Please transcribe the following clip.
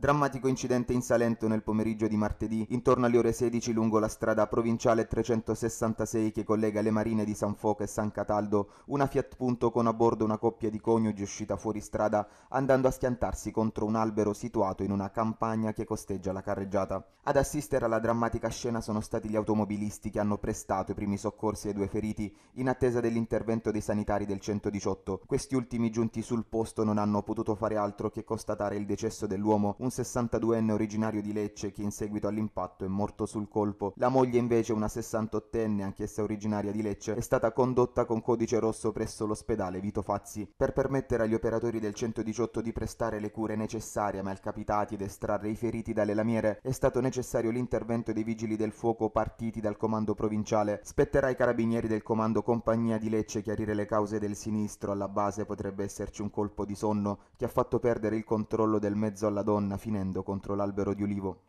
Drammatico incidente in Salento nel pomeriggio di martedì, intorno alle ore 16 lungo la strada provinciale 366 che collega le marine di San Foca e San Cataldo, una Fiat Punto con a bordo una coppia di coniugi uscita fuori strada andando a schiantarsi contro un albero situato in una campagna che costeggia la carreggiata. Ad assistere alla drammatica scena sono stati gli automobilisti che hanno prestato i primi soccorsi ai due feriti in attesa dell'intervento dei sanitari del 118. Questi ultimi giunti sul posto non hanno potuto fare altro che constatare il decesso dell'uomo, un 62enne originario di Lecce che in seguito all'impatto è morto sul colpo. La moglie invece, una 68enne anch'essa originaria di Lecce, è stata condotta con codice rosso presso l'ospedale Vito Fazzi per permettere agli operatori del 118 di prestare le cure necessarie ma malcapitati ed estrarre i feriti dalle lamiere. È stato necessario l'intervento dei vigili del fuoco partiti dal comando provinciale. Spetterà ai carabinieri del comando compagnia di Lecce chiarire le cause del sinistro. Alla base potrebbe esserci un colpo di sonno che ha fatto perdere il controllo del mezzo alla donna finendo contro l'albero di ulivo